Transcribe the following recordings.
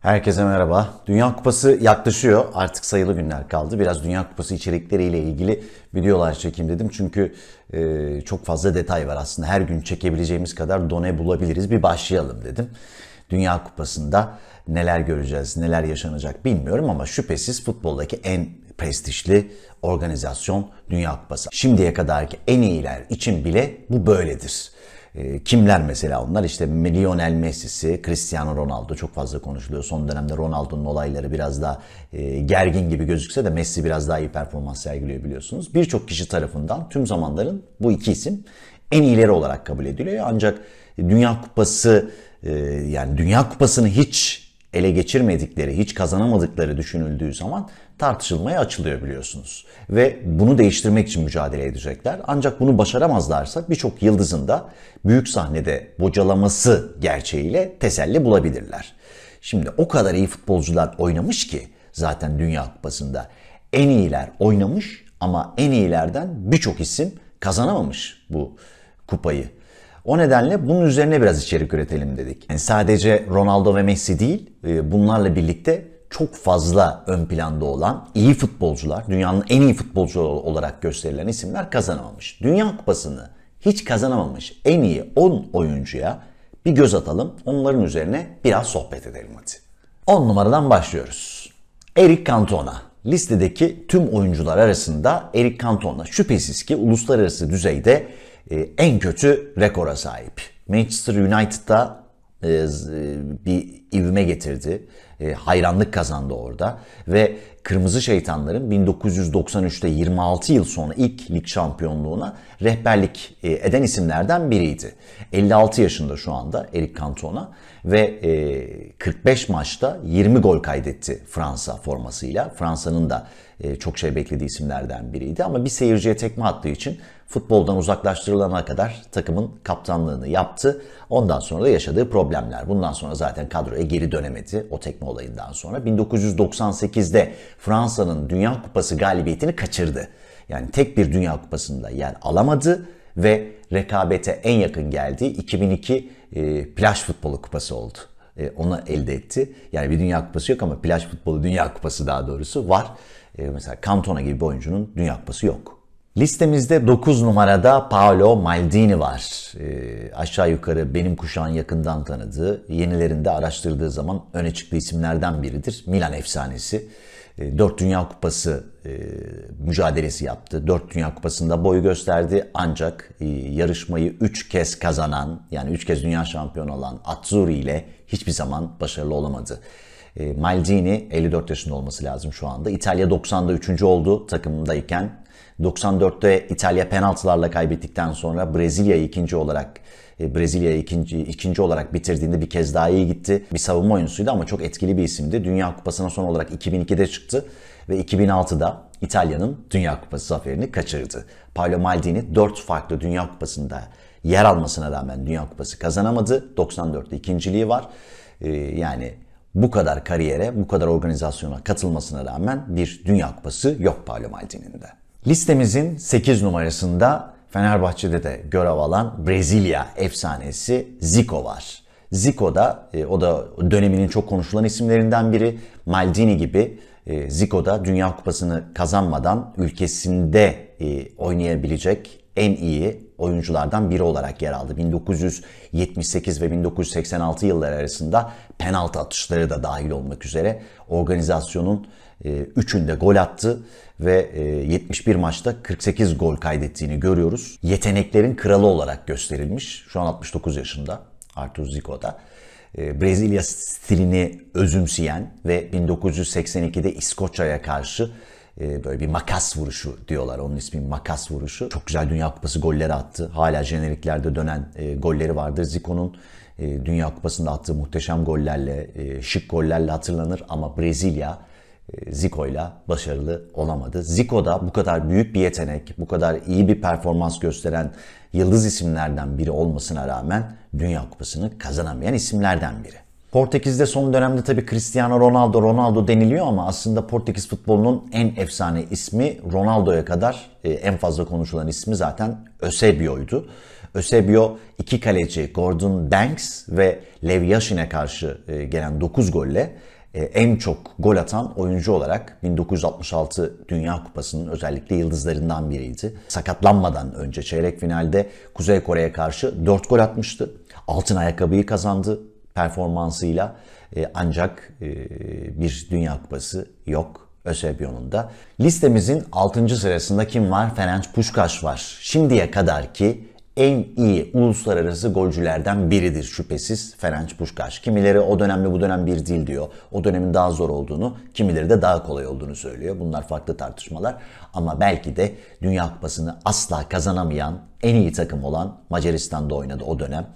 Herkese merhaba. Dünya Kupası yaklaşıyor. Artık sayılı günler kaldı. Biraz Dünya Kupası içerikleriyle ilgili videolar çekeyim dedim. Çünkü e, çok fazla detay var aslında. Her gün çekebileceğimiz kadar done bulabiliriz. Bir başlayalım dedim. Dünya Kupası'nda neler göreceğiz, neler yaşanacak bilmiyorum ama şüphesiz futboldaki en prestijli organizasyon Dünya Kupası. Şimdiye kadarki en iyiler için bile bu böyledir. Ee, kimler mesela onlar? İşte Lionel Messi'si, Cristiano Ronaldo çok fazla konuşuluyor. Son dönemde Ronaldo'nun olayları biraz daha e, gergin gibi gözükse de Messi biraz daha iyi performans sergiliyor biliyorsunuz. Birçok kişi tarafından tüm zamanların bu iki isim en ileri olarak kabul ediliyor. Ancak Dünya Kupası e, yani Dünya Kupası'nı hiç ele geçirmedikleri, hiç kazanamadıkları düşünüldüğü zaman tartışılmaya açılıyor biliyorsunuz. Ve bunu değiştirmek için mücadele edecekler. Ancak bunu başaramazlarsa birçok yıldızın da büyük sahnede bocalaması gerçeğiyle teselli bulabilirler. Şimdi o kadar iyi futbolcular oynamış ki zaten Dünya Kupası'nda en iyiler oynamış ama en iyilerden birçok isim kazanamamış bu kupayı. O nedenle bunun üzerine biraz içerik üretelim dedik. Yani sadece Ronaldo ve Messi değil, e, bunlarla birlikte çok fazla ön planda olan iyi futbolcular, dünyanın en iyi futbolcuları olarak gösterilen isimler kazanamamış. Dünya Kupası'nı hiç kazanamamış en iyi 10 oyuncuya bir göz atalım. Onların üzerine biraz sohbet edelim hadi. 10 numaradan başlıyoruz. Eric Cantona. Listedeki tüm oyuncular arasında Eric Cantona şüphesiz ki uluslararası düzeyde e, en kötü rekora sahip. Manchester United'da e, e, bir ivme getirdi. E, hayranlık kazandı orada ve Kırmızı Şeytanların 1993'te 26 yıl sonra ilk lig şampiyonluğuna rehberlik e, eden isimlerden biriydi. 56 yaşında şu anda Eric Cantona ve 45 e, maçta 20 gol kaydetti Fransa formasıyla. Fransa'nın da e, çok şey beklediği isimlerden biriydi ama bir seyirciye tekme attığı için futboldan uzaklaştırılana kadar takımın kaptanlığını yaptı. Ondan sonra da yaşadığı problemler. Bundan sonra zaten kadroya geri dönemedi o tekme olayından sonra. 1998'de Fransa'nın Dünya Kupası galibiyetini kaçırdı. Yani tek bir Dünya Kupası'nda yani alamadı ve rekabete en yakın geldiği 2002 e, plaj futbolu kupası oldu. E, onu elde etti. Yani bir Dünya Kupası yok ama plaj futbolu Dünya Kupası daha doğrusu var. E, mesela Cantona gibi bir oyuncunun Dünya Kupası yok. Listemizde 9 numarada Paolo Maldini var. E, aşağı yukarı benim kuşağın yakından tanıdığı, yenilerinde araştırdığı zaman öne çıktığı isimlerden biridir. Milan efsanesi. 4 e, Dünya Kupası e, mücadelesi yaptı. 4 Dünya Kupası'nda boy gösterdi ancak e, yarışmayı 3 kez kazanan yani 3 kez dünya şampiyonu olan Atzuri ile hiçbir zaman başarılı olamadı. Maldini 54 yaşında olması lazım şu anda. İtalya 90'da 3. oldu takımındayken 94'te İtalya penaltılarla kaybettikten sonra Brezilya ikinci olarak e, Brezilya ikinci, ikinci olarak bitirdiğinde bir kez daha iyi gitti. Bir savunma oyuncusuydu ama çok etkili bir isimdi. Dünya Kupası'na son olarak 2002'de çıktı ve 2006'da İtalya'nın Dünya Kupası zaferini kaçırdı. Paolo Maldini 4 farklı Dünya Kupası'nda yer almasına rağmen Dünya Kupası kazanamadı. 94'te ikinciliği var. Ee, yani bu kadar kariyere, bu kadar organizasyona katılmasına rağmen bir Dünya Kupası yok Paolo Maldini'nin de. Listemizin 8 numarasında Fenerbahçe'de de görev alan Brezilya efsanesi Zico var. Zico da e, o da döneminin çok konuşulan isimlerinden biri. Maldini gibi e, Zico da Dünya Kupası'nı kazanmadan ülkesinde e, oynayabilecek en iyi oyunculardan biri olarak yer aldı. 1978 ve 1986 yılları arasında penaltı atışları da dahil olmak üzere organizasyonun 3'ünde e, gol attı ve 71 e, maçta 48 gol kaydettiğini görüyoruz. Yeteneklerin kralı olarak gösterilmiş. Şu an 69 yaşında Artur Zico da. E, Brezilya stilini özümseyen ve 1982'de İskoçya'ya karşı böyle bir makas vuruşu diyorlar. Onun ismi makas vuruşu. Çok güzel Dünya Kupası golleri attı. Hala jeneriklerde dönen golleri vardır. Zico'nun Dünya Kupası'nda attığı muhteşem gollerle, şık gollerle hatırlanır ama Brezilya ee, Zico ile başarılı olamadı. Zico da bu kadar büyük bir yetenek, bu kadar iyi bir performans gösteren yıldız isimlerden biri olmasına rağmen Dünya Kupası'nı kazanamayan isimlerden biri. Portekiz'de son dönemde tabii Cristiano Ronaldo, Ronaldo deniliyor ama aslında Portekiz futbolunun en efsane ismi Ronaldo'ya kadar e, en fazla konuşulan ismi zaten Ösebio'ydu. Ösebio iki kaleci Gordon Banks ve Lev Yashin'e karşı e, gelen 9 golle e, en çok gol atan oyuncu olarak 1966 Dünya Kupası'nın özellikle yıldızlarından biriydi. Sakatlanmadan önce çeyrek finalde Kuzey Kore'ye karşı 4 gol atmıştı. Altın ayakkabıyı kazandı performansıyla e, ancak e, bir Dünya Kupası yok Ösebion'un da. Listemizin 6. sırasında kim var? Ferenc Puşkaş var. Şimdiye kadar ki en iyi uluslararası golcülerden biridir şüphesiz Ferenc Puşkaş. Kimileri o dönemle bu dönem bir değil diyor. O dönemin daha zor olduğunu, kimileri de daha kolay olduğunu söylüyor. Bunlar farklı tartışmalar ama belki de Dünya Kupası'nı asla kazanamayan en iyi takım olan Macaristan'da oynadı o dönem.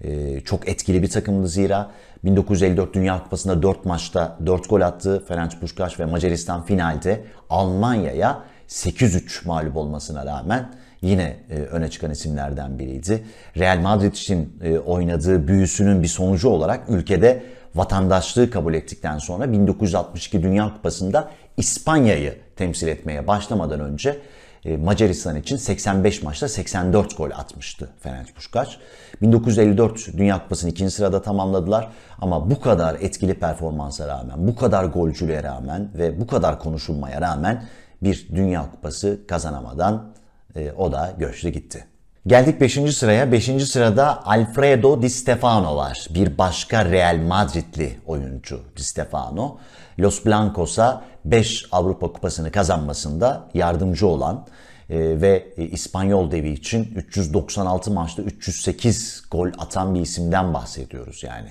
Ee, çok etkili bir takımdı zira 1954 Dünya Kupası'nda 4 maçta 4 gol attı Ferenc Puşkaş ve Macaristan finalde Almanya'ya 8-3 mağlup olmasına rağmen yine e, öne çıkan isimlerden biriydi. Real Madrid için e, oynadığı büyüsünün bir sonucu olarak ülkede vatandaşlığı kabul ettikten sonra 1962 Dünya Kupası'nda İspanya'yı temsil etmeye başlamadan önce e, Macaristan için 85 maçta 84 gol atmıştı Ferenc Puşkaş. 1954 Dünya Kupası'nı ikinci sırada tamamladılar ama bu kadar etkili performansa rağmen, bu kadar golcülüğe rağmen ve bu kadar konuşulmaya rağmen bir Dünya Kupası kazanamadan e, o da göçlü gitti. Geldik 5. sıraya. 5. sırada Alfredo Di Stefano var. Bir başka Real Madridli oyuncu Di Stefano. Los Blancos'a 5 Avrupa Kupası'nı kazanmasında yardımcı olan e, ve İspanyol devi için 396 maçta 308 gol atan bir isimden bahsediyoruz yani.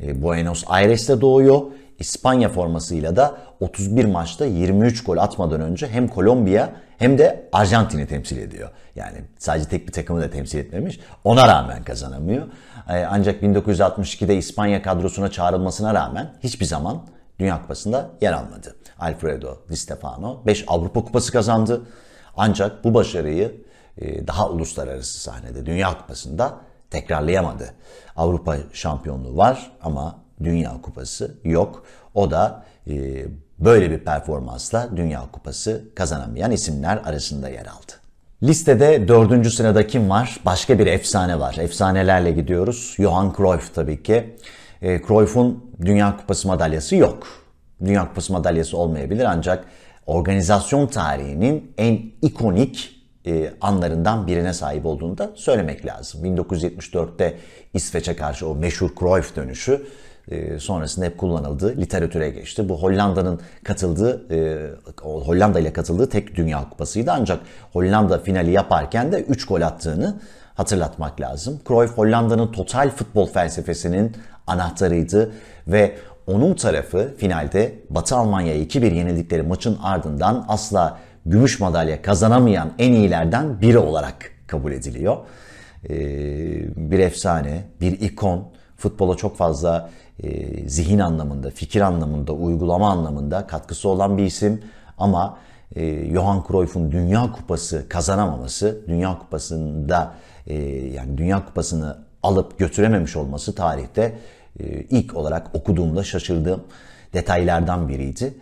E, Buenos Aires'te doğuyor İspanya formasıyla da 31 maçta 23 gol atmadan önce hem Kolombiya hem de Arjantin'i temsil ediyor. Yani sadece tek bir takımı da temsil etmemiş. Ona rağmen kazanamıyor. Ee, ancak 1962'de İspanya kadrosuna çağrılmasına rağmen hiçbir zaman Dünya Kupası'nda yer almadı. Alfredo Di Stefano 5 Avrupa Kupası kazandı. Ancak bu başarıyı e, daha uluslararası sahnede Dünya Kupası'nda tekrarlayamadı. Avrupa şampiyonluğu var ama Dünya Kupası yok. O da e, böyle bir performansla Dünya Kupası kazanamayan isimler arasında yer aldı. Listede dördüncü sırada kim var? Başka bir efsane var. Efsanelerle gidiyoruz. Johan Cruyff tabii ki. E, Cruyff'un Dünya Kupası madalyası yok. Dünya Kupası madalyası olmayabilir ancak organizasyon tarihinin en ikonik e, anlarından birine sahip olduğunu da söylemek lazım. 1974'te İsveç'e karşı o meşhur Cruyff dönüşü ee, sonrasında hep kullanıldı. Literatüre geçti. Bu Hollanda'nın katıldığı, e, Hollanda ile katıldığı tek Dünya Kupası'ydı. Ancak Hollanda finali yaparken de 3 gol attığını hatırlatmak lazım. Cruyff Hollanda'nın total futbol felsefesinin anahtarıydı ve onun tarafı finalde Batı Almanya'ya 2-1 yenildikleri maçın ardından asla gümüş madalya kazanamayan en iyilerden biri olarak kabul ediliyor. Ee, bir efsane, bir ikon futbola çok fazla e, zihin anlamında, fikir anlamında, uygulama anlamında katkısı olan bir isim. Ama e, Johan Cruyff'un Dünya Kupası kazanamaması, Dünya Kupası'nda e, yani Dünya Kupası'nı alıp götürememiş olması tarihte e, ilk olarak okuduğumda şaşırdığım detaylardan biriydi.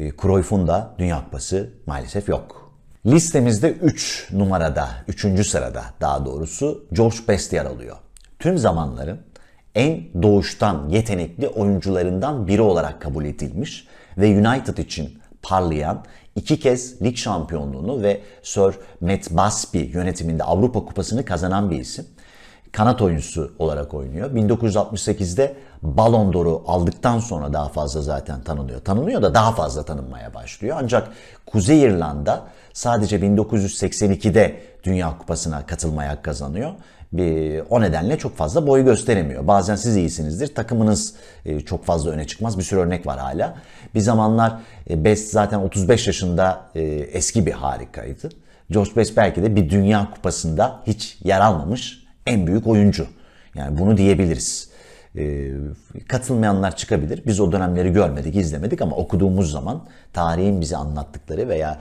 E, Cruyff'un da Dünya Kupası maalesef yok. Listemizde 3 numarada, 3. sırada daha doğrusu George Best yer alıyor. Tüm zamanların en doğuştan yetenekli oyuncularından biri olarak kabul edilmiş ve United için parlayan iki kez lig şampiyonluğunu ve Sir Matt Busby yönetiminde Avrupa Kupası'nı kazanan bir isim. Kanat oyuncusu olarak oynuyor. 1968'de Ballon d'Or'u aldıktan sonra daha fazla zaten tanınıyor. Tanınıyor da daha fazla tanınmaya başlıyor. Ancak Kuzey İrlanda sadece 1982'de Dünya Kupası'na katılmaya kazanıyor o nedenle çok fazla boy gösteremiyor. Bazen siz iyisinizdir. Takımınız e, çok fazla öne çıkmaz. Bir sürü örnek var hala. Bir zamanlar e, Best zaten 35 yaşında e, eski bir harikaydı. George Best belki de bir dünya kupasında hiç yer almamış en büyük oyuncu. Yani bunu diyebiliriz. katılmayanlar çıkabilir. Biz o dönemleri görmedik, izlemedik ama okuduğumuz zaman tarihin bize anlattıkları veya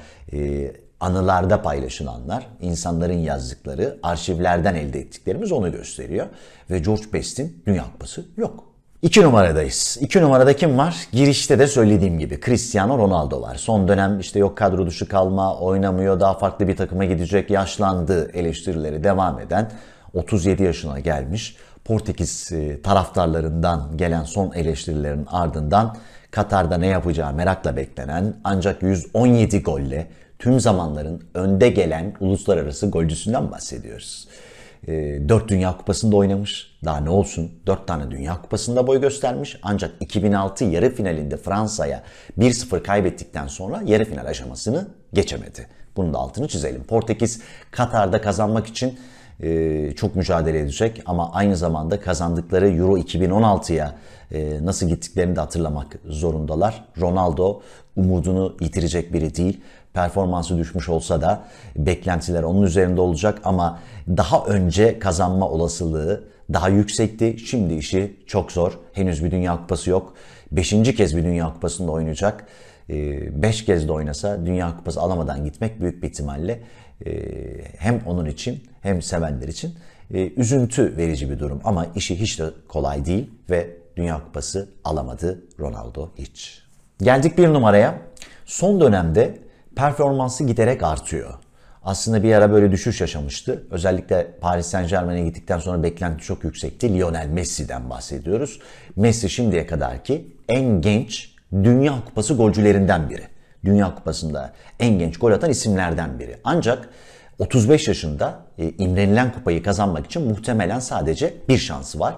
anılarda paylaşılanlar, insanların yazdıkları, arşivlerden elde ettiklerimiz onu gösteriyor. Ve George Best'in Dünya Kupası yok. İki numaradayız. İki numarada kim var? Girişte de söylediğim gibi Cristiano Ronaldo var. Son dönem işte yok kadro dışı kalma, oynamıyor, daha farklı bir takıma gidecek, yaşlandı eleştirileri devam eden 37 yaşına gelmiş Portekiz e, taraftarlarından gelen son eleştirilerin ardından Katar'da ne yapacağı merakla beklenen ancak 117 golle tüm zamanların önde gelen uluslararası golcüsünden bahsediyoruz. 4 ee, Dünya Kupası'nda oynamış. Daha ne olsun? 4 tane Dünya Kupası'nda boy göstermiş. Ancak 2006 yarı finalinde Fransa'ya 1-0 kaybettikten sonra yarı final aşamasını geçemedi. Bunun da altını çizelim. Portekiz Katar'da kazanmak için e, çok mücadele edecek ama aynı zamanda kazandıkları Euro 2016'ya e, nasıl gittiklerini de hatırlamak zorundalar. Ronaldo umudunu yitirecek biri değil performansı düşmüş olsa da beklentiler onun üzerinde olacak ama daha önce kazanma olasılığı daha yüksekti. Şimdi işi çok zor. Henüz bir Dünya Kupası yok. Beşinci kez bir Dünya Kupası'nda oynayacak. Ee, beş kez de oynasa Dünya Kupası alamadan gitmek büyük bir ihtimalle e, hem onun için hem sevenler için e, üzüntü verici bir durum. Ama işi hiç de kolay değil ve Dünya Kupası alamadı Ronaldo hiç. Geldik bir numaraya. Son dönemde performansı giderek artıyor. Aslında bir ara böyle düşüş yaşamıştı. Özellikle Paris Saint Germain'e gittikten sonra beklenti çok yüksekti. Lionel Messi'den bahsediyoruz. Messi şimdiye kadar ki en genç Dünya Kupası golcülerinden biri. Dünya Kupası'nda en genç gol atan isimlerden biri. Ancak 35 yaşında e, imrenilen kupayı kazanmak için muhtemelen sadece bir şansı var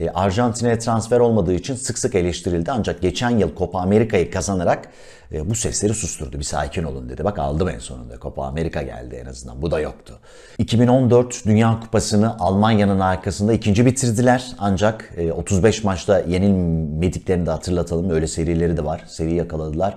e, Arjantin'e transfer olmadığı için sık sık eleştirildi. Ancak geçen yıl Copa Amerika'yı kazanarak e, bu sesleri susturdu. Bir sakin olun dedi. Bak aldım en sonunda. Copa Amerika geldi en azından. Bu da yoktu. 2014 Dünya Kupası'nı Almanya'nın arkasında ikinci bitirdiler. Ancak 35 e, maçta yenilmediklerini de hatırlatalım. Öyle serileri de var. Seri yakaladılar.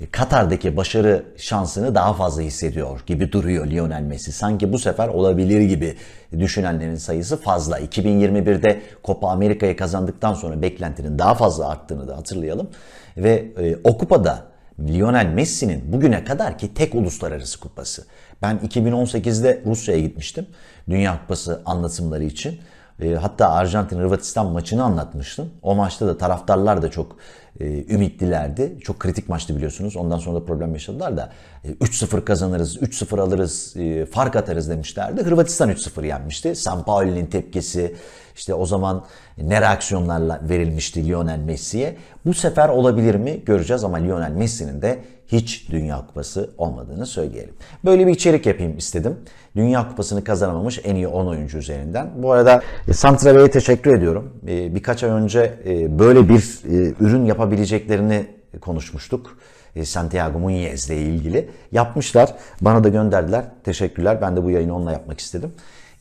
E, Katar'daki başarı şansını daha fazla hissediyor gibi duruyor Lionel Messi. Sanki bu sefer olabilir gibi düşünenlerin sayısı fazla. 2021'de Copa Amerika'yı kazandıktan sonra beklentinin daha fazla arttığını da hatırlayalım. Ve e, o kupada Lionel Messi'nin bugüne kadar ki tek uluslararası kupası. Ben 2018'de Rusya'ya gitmiştim Dünya Kupası anlatımları için e, hatta Arjantin-Hırvatistan maçını anlatmıştım. O maçta da taraftarlar da çok e, ümitlilerdi. Çok kritik maçtı biliyorsunuz. Ondan sonra da problem yaşadılar da e, 3-0 kazanırız, 3-0 alırız, e, fark atarız demişlerdi. Hırvatistan 3-0 yenmişti. Sampaoli'nin tepkisi işte o zaman ne reaksiyonlarla verilmişti Lionel Messi'ye. Bu sefer olabilir mi göreceğiz ama Lionel Messi'nin de hiç Dünya Kupası olmadığını söyleyelim. Böyle bir içerik yapayım istedim. Dünya Kupası'nı kazanamamış en iyi 10 oyuncu üzerinden. Bu arada e, Santra Bey'e teşekkür ediyorum. E, birkaç ay önce e, böyle bir ürün yapabileceklerini konuşmuştuk. Santiago Muñez ile ilgili yapmışlar. Bana da gönderdiler. Teşekkürler. Ben de bu yayını onunla yapmak istedim.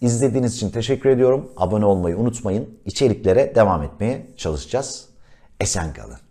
İzlediğiniz için teşekkür ediyorum. Abone olmayı unutmayın. İçeriklere devam etmeye çalışacağız. Esen kalın.